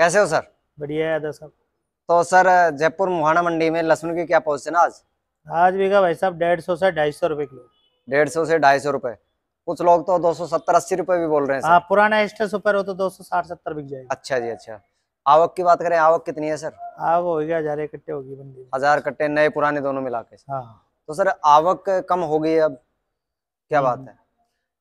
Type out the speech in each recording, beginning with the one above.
कैसे हो सर बढ़िया है सर तो सर जयपुर मुहाना मंडी में लहसुन की क्या पोजिशन है आज आज बीघा भाई साहब डेढ़ सौ से ढाई सौ रुपए किलो डेढ़ सौ से ढाई सौ रुपए कुछ लोग तो दो सौ सत्तर अस्सी रुपए भी बोल रहे हैं हाँ पुराना एक्स्ट्रा सुपर हो तो दो सौ साठ सत्तर बिक जाएगा अच्छा जी अच्छा आवक की बात करें आवक कितनी है सर आवक होगी हजार इकट्ठे होगी बंदी हजार कट्टे नए पुराने दोनों मिला के हाँ। तो सर आवक कम हो गई अब क्या बात हम्म। है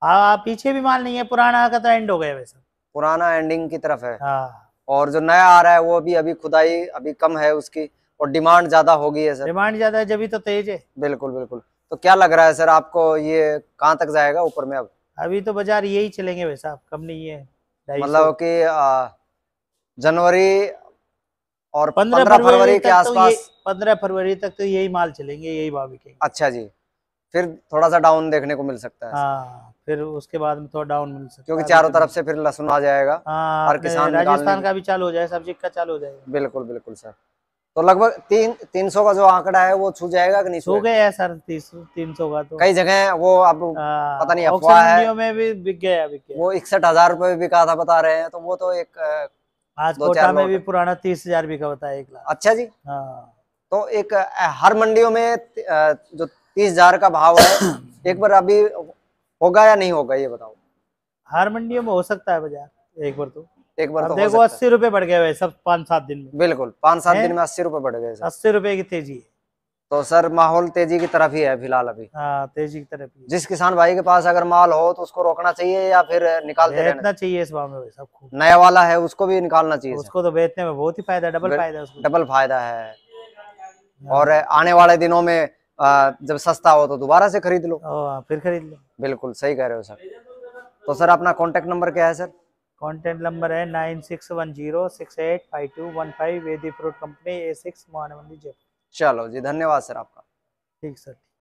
आ, पीछे भी माल नहीं है पुराना का तो एंड हो गया वैसे पुराना एंडिंग की तरफ है हाँ। और जो नया आ रहा है वो अभी अभी खुदाई अभी कम है उसकी और डिमांड ज्यादा होगी है सर डिमांड ज्यादा है जब तो तेज है बिल्कुल बिल्कुल तो क्या लग रहा है सर आपको ये कहाँ तक जाएगा ऊपर में अब अभी तो बाजार यही चलेंगे भाई साहब कम नहीं है मतलब कि जनवरी और पंद्रह फरवरी के तो आसपास पंद्रह फरवरी तक तो यही माल चलेंगे यही भाव बिकेंगे अच्छा जी फिर थोड़ा सा डाउन देखने को मिल सकता है हाँ फिर उसके बाद में थोड़ा डाउन मिल सकता क्योंकि चारों तरफ से फिर लहसुन आ जाएगा हाँ, और किसान राजस्थान का भी चालू हो जाएगा सब्जी का चालू हो जाएगा बिल्कुल बिल्कुल सर तो लगभग तीन तीन सौ का जो आंकड़ा है वो छू जाएगा कि नहीं छू गया सर तीन सौ का तो कई जगह वो अब हाँ, पता नहीं अफवाह है में भी बिक गया बिक गया वो इकसठ हजार रूपये बिका था बता रहे हैं तो वो तो एक आज कोटा में भी पुराना तीस हजार बिका बताया एक लाख अच्छा जी हाँ तो एक हर मंडियों में जो तीस हजार का भाव है एक बार अभी होगा या नहीं होगा ये बताओ हर मंडियों में हो सकता है बाजार एक बार तो एक बार तो देखो अस्सी रुपए बढ़ गए सब पाँच सात दिन में बिल्कुल पाँच सात दिन में अस्सी रुपए बढ़ गए अस्सी रुपए की तेजी है तो सर माहौल तेजी की तरफ ही है फिलहाल अभी आ, हाँ, तेजी की तरफ जिस किसान भाई के पास अगर माल हो तो उसको रोकना चाहिए या फिर निकालते रहना चाहिए इस भाव में सब नया वाला है उसको भी निकालना चाहिए उसको तो बेचने में बहुत ही फायदा डबल फायदा डबल फायदा है हाँ। और आने वाले दिनों में आ, जब सस्ता हो तो दोबारा से खरीद लो फिर खरीद लो बिल्कुल सही कह रहे हो सर तो सर अपना कॉन्टेक्ट नंबर क्या है सर कॉन्टेक्ट नंबर है nine six one zero six eight five two one five Vedi fruit company A six Mohan Mandir Jaipur चलो जी धन्यवाद सर आपका ठीक सर